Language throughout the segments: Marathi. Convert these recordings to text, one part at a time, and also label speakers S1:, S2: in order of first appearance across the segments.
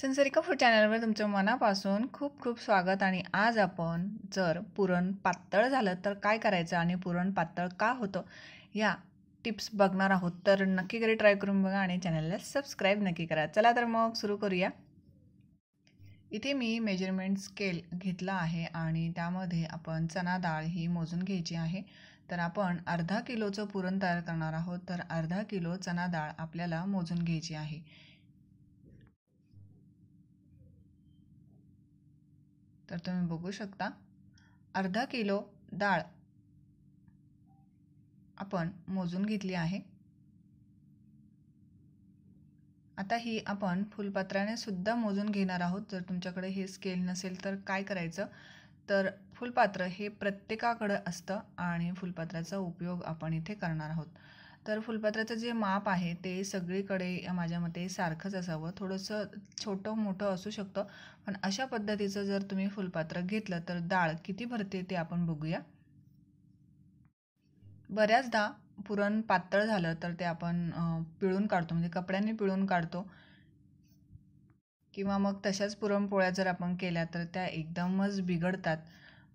S1: संसारिका फूड चॅनलवर तुमचं मनापासून खूप खूप स्वागत आणि आज आपण जर पुरण पातळ झालं तर काय करायचं आणि पुरण पातळ का होतं या टिप्स बघणार आहोत तर नक्की घरी ट्राय करून बघा आणि चॅनलला सबस्क्राईब नक्की करा चला तर मग सुरू करूया इथे मी मेजरमेंट स्केल घेतला आहे आणि त्यामध्ये आपण चना डाळ ही मोजून घ्यायची आहे तर आपण अर्धा किलोचं पुरण तयार करणार आहोत तर अर्धा किलो चना डाळ आपल्याला मोजून घ्यायची आहे तर तुम्ही बघू शकता अर्धा किलो डाळ आपण मोजून घेतली आहे आता ही आपण फुलपात्राने सुद्धा मोजून घेणार आहोत जर तुमच्याकडे हे स्केल नसेल तर काय करायचं तर फुलपात्र हे प्रत्येकाकडे असतं आणि फुलपात्राचा उपयोग आपण इथे करणार आहोत तर फुलपात्राचं जे माप आहे ते सगळीकडे माझ्या मते सारखंच असावं थोडंसं छोटं मोठं असू शकतं पण अशा पद्धतीचं जर तुम्ही फुलपात्र घेतलं तर डाळ किती भरते ते आपण बघूया बऱ्याचदा पुरण पातळ झालं तर ते आपण पिळून काढतो म्हणजे कपड्यांनी पिळून काढतो किंवा मग तशाच पुरणपोळ्या जर आपण केल्या तर त्या एकदमच बिघडतात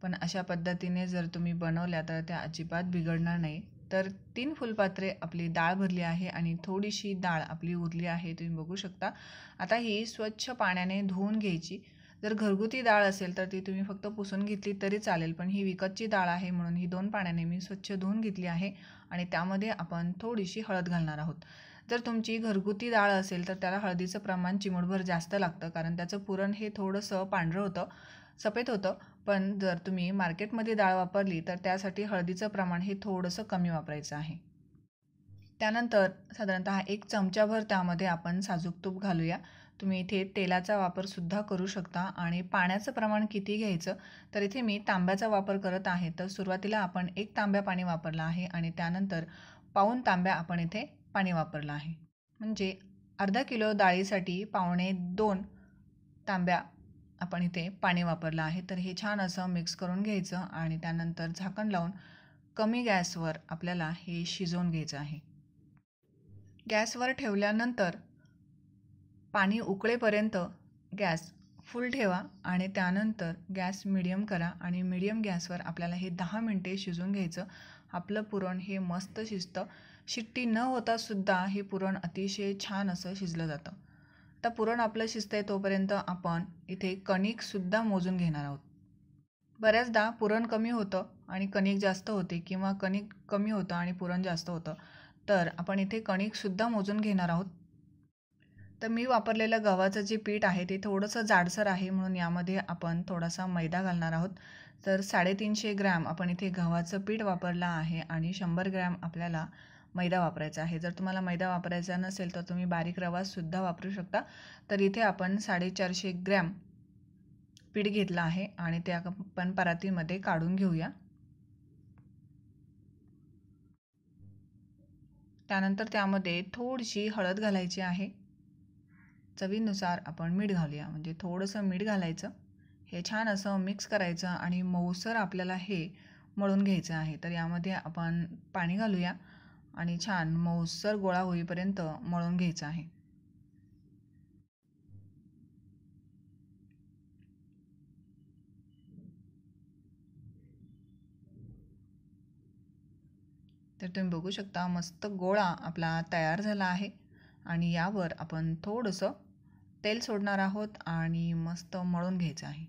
S1: पण अशा पद्धतीने जर तुम्ही बनवल्या तर त्या अजिबात बिघडणार नाही तर तीन फुलपात्रे आपली डाळ भरली आहे आणि थोडीशी डाळ आपली उरली आहे तुम्ही बघू शकता आता ही स्वच्छ पाण्याने धुवून घ्यायची जर घरगुती डाळ असेल तर ती तुम्ही फक्त पुसून घेतली तरी चालेल पण ही विकतची डाळ आहे म्हणून ही दोन पाण्याने मी स्वच्छ धुवून घेतली आहे आणि त्यामध्ये आपण थोडीशी हळद घालणार आहोत जर तुमची घरगुती डाळ असेल तर त्याला हळदीचं प्रमाण चिमूडभर जास्त लागतं कारण त्याचं पुरण हे थोडंसं पांढरं होतं सफेद होतं पण जर तुम्ही मार्केटमध्ये डाळ वापरली तर त्यासाठी हळदीचं प्रमाण हे थोडंसं कमी वापरायचं आहे त्यानंतर साधारणत एक चमचाभर त्यामध्ये आपण साजूक तूप घालूया तुम्ही इथे तेलाचा वापरसुद्धा करू शकता आणि पाण्याचं प्रमाण किती घ्यायचं तर इथे मी तांब्याचा वापर करत आहे तर सुरुवातीला आपण एक तांब्या पाणी वापरलं आहे आणि त्यानंतर पाऊन तांब्या आपण इथे पाणी वापरलं आहे म्हणजे अर्धा किलो डाळीसाठी पावणे दोन तांब्या आपण इथे पाणी वापरलं आहे तर हे छान असं मिक्स करून घ्यायचं आणि त्यानंतर झाकण लावून कमी गॅसवर आपल्याला हे शिजवून घ्यायचं आहे गॅसवर ठेवल्यानंतर पाणी उकळेपर्यंत गॅस फुल ठेवा आणि त्यानंतर गॅस मिडियम करा आणि मिडियम गॅसवर आपल्याला हे दहा मिनटे शिजून घ्यायचं आपलं पुरण हे मस्त शिजतं शिट्टी न होतासुद्धा हे पुरण अतिशय छान असं शिजलं जातं आता पुरण आपलं आहे तोपर्यंत आपण इथे कणिकसुद्धा मोजून घेणार आहोत बऱ्याचदा पुरण कमी होतं आणि कणिक जास्त होते किंवा कणिक कमी होतं आणि पुरण जास्त होतं तर आपण इथे कणिकसुद्धा मोजून घेणार आहोत तर मी वापरलेलं गव्हाचं जे पीठ आहे ते थोडंसं जाडसर आहे म्हणून यामध्ये आपण थोडासा मैदा घालणार आहोत तर साडेतीनशे ग्रॅम आपण इथे गव्हाचं पीठ वापरलं आहे आणि शंभर ग्रॅम आपल्याला मैदा वापरायचा आहे जर तुम्हाला मैदा वापरायचा नसेल तर तुम्ही बारीक सुद्धा वापरू शकता तर इथे आपण साडेचारशे ग्रॅम पीठ घेतलं आहे आणि ते आपण परातीमध्ये काढून घेऊया त्यानंतर त्यामध्ये थोडीशी हळद घालायची आहे चवीनुसार आपण मीठ घालूया म्हणजे थोडंसं मीठ घालायचं हे छान असं मिक्स करायचं आणि मऊसर आपल्याला हे मळून घ्यायचं आहे तर यामध्ये आपण पाणी घालूया आणि छान मऊसर गोळा होईपर्यंत मळून घ्यायचा आहे तर तुम्ही बघू शकता मस्त गोळा आपला तयार झाला आहे आणि यावर आपण थोडंसं तेल सोडणार आहोत आणि मस्त मळून घ्यायचं आहे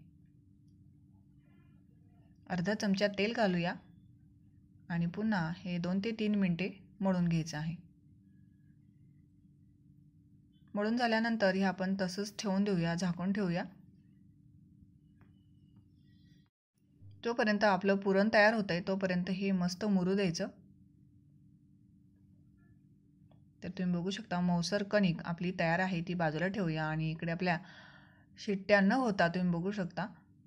S1: अर्धा चमचा तेल घालूया आणि पुन्हा हे दोन ते तीन मिनटे मळून घ्यायचं आहे मळून झाल्यानंतर हे आपण तसंच ठेवून देऊया झाकून ठेवूया जोपर्यंत आपलं पुरण तयार होतं आहे तोपर्यंत हे मस्त मुरू द्यायचं तर तुम्ही बघू शकता मौसर कणिक आपली तयार आहे ती बाजूला ठेवूया आणि इकडे आपल्या शिट्ट्या न होता तुम्ही बघू शकता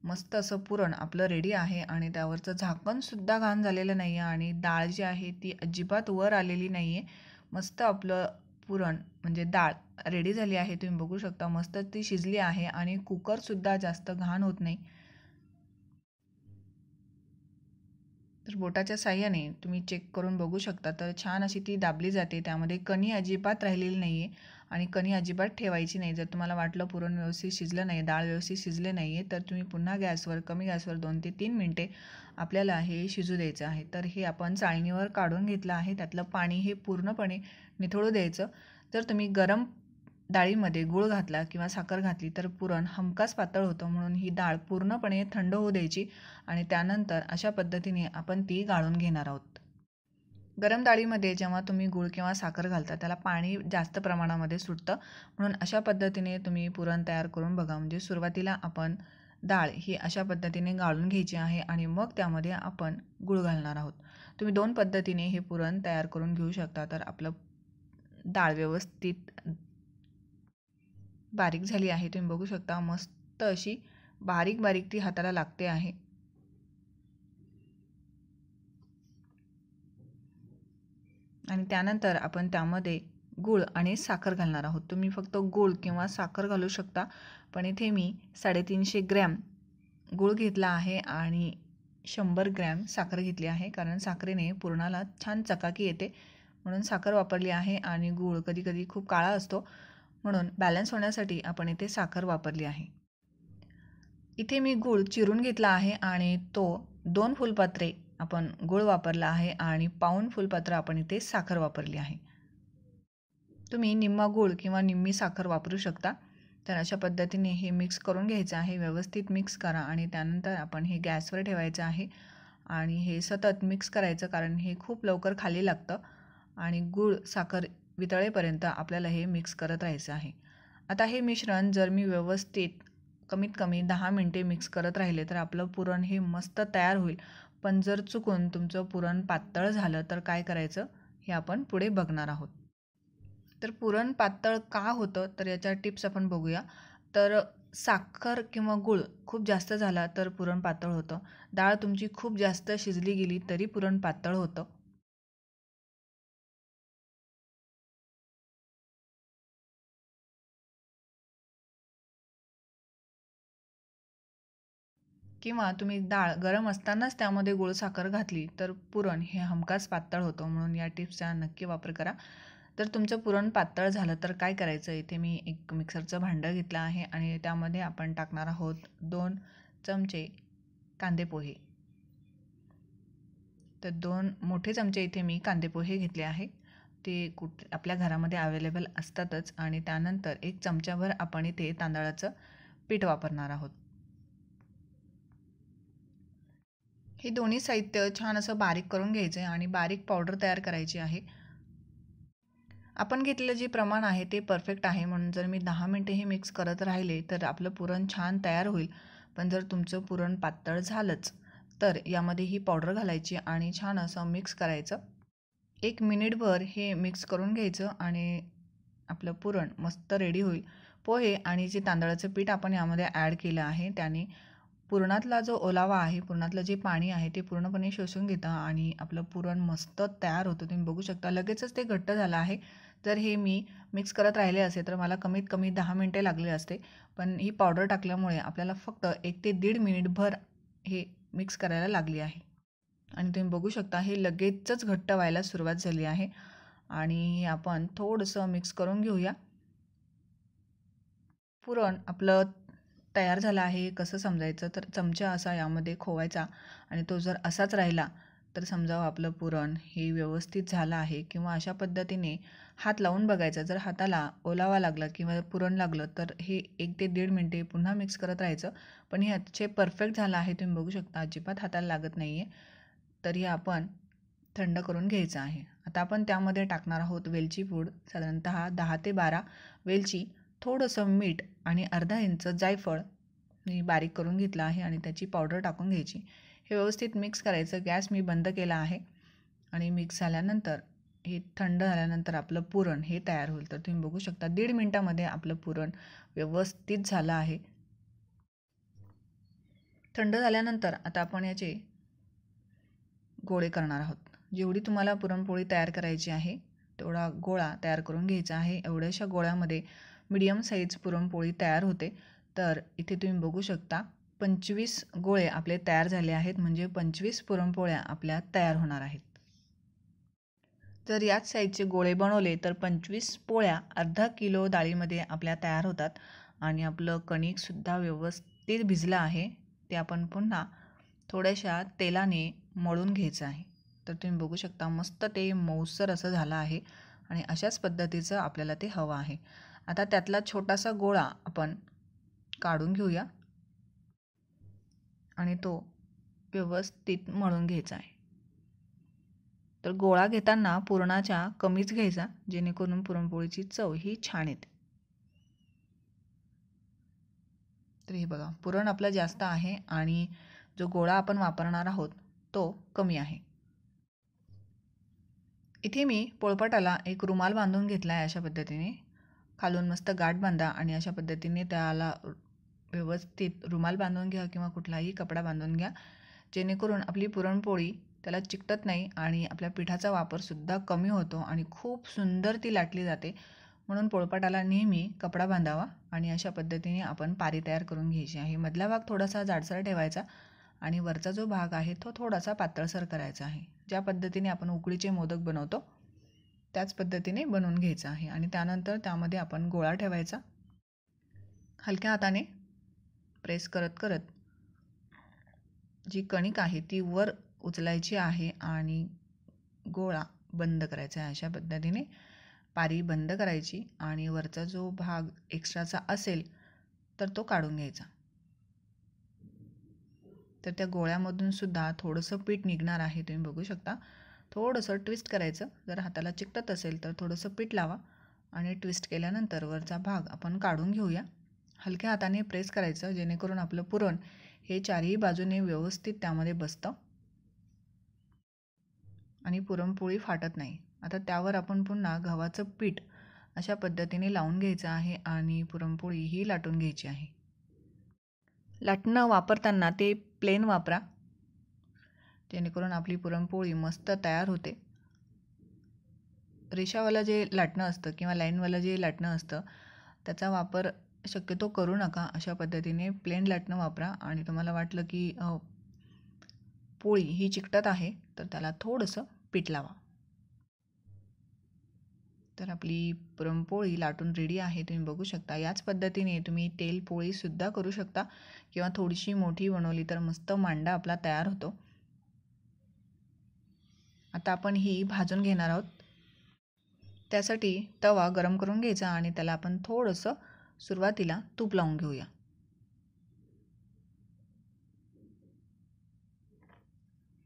S1: मस्त असं पुरण आपलं रेडी आहे आणि त्यावरचं झाकणसुद्धा घाण झालेलं नाही आहे आणि डाळ जी आहे ती अजिबात वर आलेली नाही आहे मस्त आपलं पुरण म्हणजे डाळ रेडी झाली आहे तुम्ही बघू शकता मस्त ती शिजली आहे आणि कुकरसुद्धा जास्त घाण होत नाही तर बोटाच्या साह्याने तुम्ही चेक करून बघू शकता तर छान अशी ती दाबली जाते त्यामध्ये कणी अजिबात राहिलेली नाही आहे आणि कणी अजिबात ठेवायची नाही जर तुम्हाला वाटलं पुरण व्यवस्थित शिजलं नाही डाळ व्यवस्थित शिजले नाही आहे तर तुम्ही पुन्हा गॅसवर कमी गॅसवर दोन ते तीन मिनटे आपल्याला हे शिजू द्यायचं आहे तर हे आपण चाळणीवर काढून घेतलं आहे त्यातलं पाणी हे पूर्णपणे निथळू द्यायचं जर तुम्ही गरम डाळीमध्ये गूळ घातला किंवा साखर घातली तर पुरण हमखास पातळ होतं म्हणून ही डाळ पूर्णपणे थंड होऊ द्यायची आणि त्यानंतर अशा पद्धतीने आपण ती गाळून घेणार आहोत गरम डाळीमध्ये जेव्हा तुम्ही गूळ किंवा साखर घालता त्याला पाणी जास्त प्रमाणामध्ये सुटतं म्हणून अशा पद्धतीने तुम्ही पुरण तयार करून बघा म्हणजे सुरुवातीला आपण डाळ ही अशा पद्धतीने गाळून घ्यायची आहे आणि मग त्यामध्ये आपण गूळ घालणार आहोत तुम्ही दोन पद्धतीने हे पुरण तयार करून घेऊ शकता तर आपलं डाळ व्यवस्थित बारीक झाली आहे तुम्ही बघू शकता मस्त अशी बारीक बारीक ती हाताला लागते आहे आणि त्यानंतर आपण त्यामध्ये गूळ आणि साखर घालणार आहोत तुम्ही फक्त गूळ किंवा साखर घालू शकता पण इथे मी साडेतीनशे ग्रॅम गूळ घेतला आहे आणि शंभर ग्रॅम साखर घेतली आहे कारण साखरेने पुरणाला छान चकाकी येते म्हणून साखर वापरली आहे आणि गूळ कधीकधी खूप काळा असतो म्हणून बॅलन्स होण्यासाठी आपण इथे साखर वापरली आहे इथे मी गूळ चिरून घेतला आहे आणि तो दोन फुलपात्रे आपण गुळ वापरला आहे आणि पाऊन फुलपात्र आपण इथे साखर वापरली आहे तुम्ही निम्मा गुळ किंवा निम्मी साखर वापरू शकता तर अशा पद्धतीने हे मिक्स करून घ्यायचं आहे व्यवस्थित मिक्स करा आणि त्यानंतर आपण हे गॅसवर ठेवायचं आहे आणि हे सतत मिक्स करायचं कारण हे खूप लवकर खाली लागतं आणि गूळ साखर वितळेपर्यंत आपल्याला हे मिक्स करत राहायचं आहे आता हे मिश्रण जर मी व्यवस्थित कमीत कमी दहा मिनटे मिक्स करत राहिले तर आपलं पुरण हे मस्त तयार होईल पण जर चुकून तुमचं पुरण पातळ झालं तर काय करायचं हे आपण पुढे बघणार आहोत तर पुरण पातळ का होतं तर याच्या टिप्स आपण बघूया तर साखर किंवा गूळ खूप जास्त झाला तर पुरण पातळ होतं डाळ तुमची खूप जास्त शिजली गेली तरी पुरण पातळ होतं किंवा तुम्ही डाळ गरम असतानाच त्यामध्ये गोड साखर घातली तर पुरण हे हमखास पातळ होतं म्हणून या टिप्सचा नक्की वापर करा तर तुमचं पुरण पातळ झालं तर काय करायचं इथे मी एक मिक्सरचं भांडं घेतलं आहे आणि त्यामध्ये आपण टाकणार आहोत दोन चमचे कांदे पोहे तर दोन मोठे चमचे इथे मी कांदे पोहे घेतले आहे ते कुठ आपल्या घरामध्ये अवेलेबल असतातच आणि त्यानंतर एक चमच्याभर आपण इथे तांदळाचं पीठ वापरणार आहोत हे दोन्ही साहित्य छान असं बारीक करून घ्यायचं आहे आणि बारीक पावडर तयार करायची आहे आपण घेतलेलं जे प्रमाण आहे ते परफेक्ट आहे म्हणून जर मी दहा मिनटे हे मिक्स करत राहिले तर आपलं पुरण छान तयार होईल पण जर तुमचं पुरण पातळ झालंच तर यामध्ये ही पावडर घालायची आणि छान असं मिक्स करायचं एक मिनिटभर हे मिक्स करून घ्यायचं आणि आपलं पुरण मस्त रेडी होईल पोहे आणि जे तांदळाचं पीठ आपण यामध्ये ॲड केलं आहे त्याने पुरणातला जो ओलावा आहे पुरणातलं जे पाणी आहे ते पूर्णपणे शोषून घेतं आणि आपलं पुरण मस्त तयार होतं तुम्ही बघू शकता लगेचच ते घट्ट झालं आहे जर हे मी मिक्स करत राहिले असते तर मला कमीत कमी दहा मिनटे लागले असते पण ही पावडर टाकल्यामुळे आपल्याला फक्त एक ते दीड मिनिटभर हे मिक्स करायला लागली आहे आणि तुम्ही बघू शकता हे लगेचच घट्ट व्हायला सुरुवात झाली आहे आणि आपण थोडंसं मिक्स करून घेऊया पुरण आपलं तयार झाला आहे कसं समजायचं तर चमचा असा यामध्ये खोवायचा आणि तो जर असाच राहिला तर समजावं आपलं पुरण हे व्यवस्थित झालं आहे किंवा अशा पद्धतीने हात लावून बघायचा जर हाताला ओलावा लागला किंवा पुरण लागलं तर हे एक ते दीड मिनटे पुन्हा मिक्स करत राहायचं पण हे अच्छे परफेक्ट झालं आहे तुम्ही बघू शकता अजिबात हाताला लागत नाही आहे तर हे आपण थंड करून घ्यायचं आहे आता आपण त्यामध्ये टाकणार आहोत वेलची पूड साधारणतः दहा ते बारा वेलची थोडंसं मीठ आणि अर्धा इंच जायफळ मी बारीक करून घेतलं आहे आणि त्याची पावडर टाकून घ्यायची हे व्यवस्थित मिक्स करायचं गॅस मी बंद केला आहे आणि मिक्स झाल्यानंतर हे थंड झाल्यानंतर आपलं पुरण हे तयार होईल तर तुम्ही बघू शकता दीड मिनटामध्ये आपलं पुरण व्यवस्थित झालं आहे थंड झाल्यानंतर आता आपण याचे गोळे करणार आहोत जेवढी तुम्हाला पुरणपोळी तयार करायची आहे तेवढा गोळा तयार करून घ्यायचा आहे एवढ्याशा गोळ्यामध्ये मिडियम साईज पुरणपोळी तयार होते तर इथे तुम्ही बघू शकता पंचवीस गोळे आपले तयार झाले आहेत म्हणजे पंचवीस पुरणपोळ्या आपल्या तयार होणार आहेत जर याच साईजचे गोळे बनवले तर पंचवीस पोळ्या अर्धा किलो डाळीमध्ये आपल्या तयार होतात आणि आपलं कणिकसुद्धा व्यवस्थित भिजलं आहे ते आपण पुन्हा थोड्याशा तेलाने मळून घ्यायचं आहे तर तुम्ही बघू शकता मस्त ते मौसर असं झालं आहे आणि अशाच पद्धतीचं आपल्याला ते हवं आहे आता त्यातला छोटासा गोळा आपण काढून घेऊया आणि तो व्यवस्थित मळून घ्यायचा आहे तर गोळा घेताना पुरणाच्या कमीच घ्यायचा जेणेकरून पुरणपोळीची चव ही छान येते तर हे बघा पुरण आपलं जास्त आहे आणि जो गोळा आपण वापरणार आहोत तो कमी आहे इथे मी पोळपटाला एक रुमाल बांधून घेतला आहे अशा पद्धतीने खालून मस्त गाठ बांधा आणि अशा पद्धतीने त्याला व्यवस्थित रुमाल बांधून घ्या किंवा कुठलाही कपडा बांधून घ्या जेणेकरून आपली पुरणपोळी त्याला चिकटत नाही आणि आपल्या पिठाचा वापरसुद्धा कमी होतो आणि खूप सुंदर ती लाटली जाते म्हणून पोळपाटाला नेहमी कपडा बांधावा आणि अशा पद्धतीने आपण पारी तयार करून घ्यायची आहे मधला भाग थोडासा जाडसर ठेवायचा आणि वरचा जो भाग आहे तो थोडासा पातळसर करायचा आहे ज्या पद्धतीने आपण उकडीचे मोदक बनवतो त्याच पद्धतीने बनवून घ्यायचं आहे आणि त्यानंतर त्यामध्ये आपण गोळा ठेवायचा हलक्या हाताने प्रेस करत करत जी कणिक आहे ती वर उचलायची आहे आणि गोळा बंद करायचा आहे अशा पद्धतीने पारी बंद करायची आणि वरचा जो भाग एक्स्ट्राचा असेल तर तो काढून घ्यायचा तर त्या गोळ्यामधून सुद्धा थोडंसं पीठ निघणार आहे तुम्ही बघू शकता थोडंसं ट्विस्ट करायचं जर हाताला चिकटत असेल तर थोडंसं पीठ लावा आणि ट्विस्ट केल्यानंतर वरचा भाग आपण काढून घेऊया हलक्या हाताने प्रेस करायचं जेणेकरून आपलं पुरण हे चारही बाजूने व्यवस्थित त्यामध्ये बसतं आणि पुरणपोळी फाटत नाही आता त्यावर आपण पुन्हा गव्हाचं पीठ अशा पद्धतीने लावून घ्यायचं आहे आणि पुरणपोळी ही लाटून घ्यायची आहे लाटणं वापरताना ते प्लेन वापरा जेणेकरून आपली पुरणपोळी मस्त तयार होते रेषावालं जे लाटणं असतं किंवा लाईनवालं जे लाटणं असतं त्याचा वापर शक्यतो करू नका अशा पद्धतीने प्लेन लाटणं वापरा आणि तुम्हाला वाटलं की पोळी ही चिकटत आहे तर त्याला थोडंसं पीठ लावा तर आपली पुरणपोळी लाटून रेडी आहे तुम्ही बघू शकता याच पद्धतीने तुम्ही तेल पोळीसुद्धा करू शकता किंवा थोडीशी मोठी बनवली तर मस्त मांडा आपला तयार होतो आता आपण ही भाजून घेणार आहोत त्यासाठी तवा गरम करून घ्यायचा आणि त्याला आपण थोडंसं सुरुवातीला तूप लावून घेऊया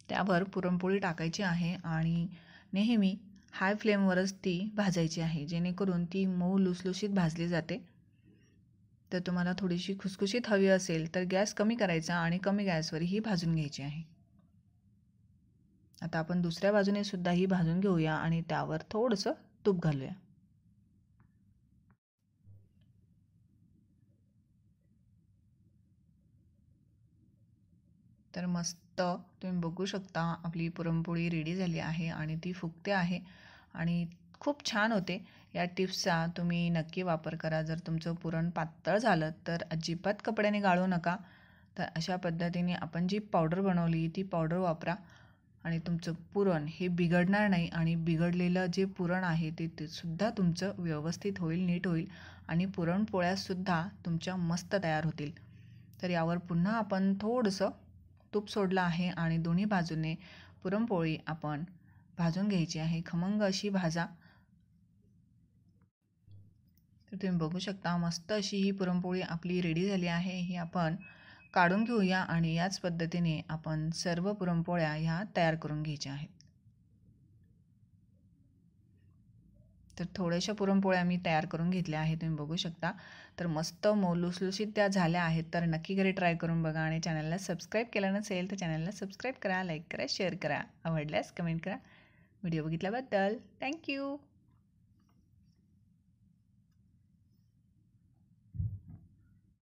S1: त्यावर पुरणपोळी टाकायची आहे आणि नेहमी हाय फ्लेमवरच ती भाजायची आहे जेणेकरून ती मऊ लुसलुशीत भाजली जाते तर तुम्हाला थोडीशी खुसखुशीत हवी असेल तर गॅस कमी करायचा आणि कमी गॅसवर ही भाजून घ्यायची आहे आता आपण दुसऱ्या बाजूने सुद्धा ही भाजून घेऊया आणि त्यावर थोडंसं तूप घालूया तर मस्त तुम्ही बघू शकता आपली पुरणपोळी रेडी झाली आहे आणि ती फुगते आहे आणि खूप छान होते या टिप्सचा तुम्ही नक्की वापर करा जर तुमचं पुरण पातळ झालं तर अजिबात कपड्याने गाळू नका तर अशा पद्धतीने आपण जी पावडर बनवली ती पावडर वापरा आणि तुमचं पुरण हे बिघडणार नाही आणि बिघडलेलं जे पुरण आहे ते सुद्धा तुमचं व्यवस्थित होईल नीट होईल आणि पुरणपोळ्यासुद्धा तुमच्या मस्त तयार होतील तर यावर पुन्हा आपण थोडंसं तूप सोडलं आहे आणि दोन्ही बाजूने पुरणपोळी आपण भाजून घ्यायची आहे खमंग अशी भाजा तर तुम्ही बघू शकता मस्त अशी ही पुरणपोळी आपली रेडी झाली आहे ही आपण काढून घेऊया आणि याच पद्धतीने आपण सर्व पुरणपोळ्या ह्या तयार करून घ्यायच्या आहेत तर थोड्याशा पुरणपोळ्या मी तयार करून घेतल्या आहेत तुम्ही बघू शकता तर मस्त मौलुसलुशीत त्या झाल्या आहेत तर नक्की घरी ट्राय करून बघा आणि चॅनलला सबस्क्राईब केलं नसेल तर चॅनलला सबस्क्राईब करा लाईक करा शेअर करा आवडल्यास कमेंट करा व्हिडिओ बघितल्याबद्दल थँक्यू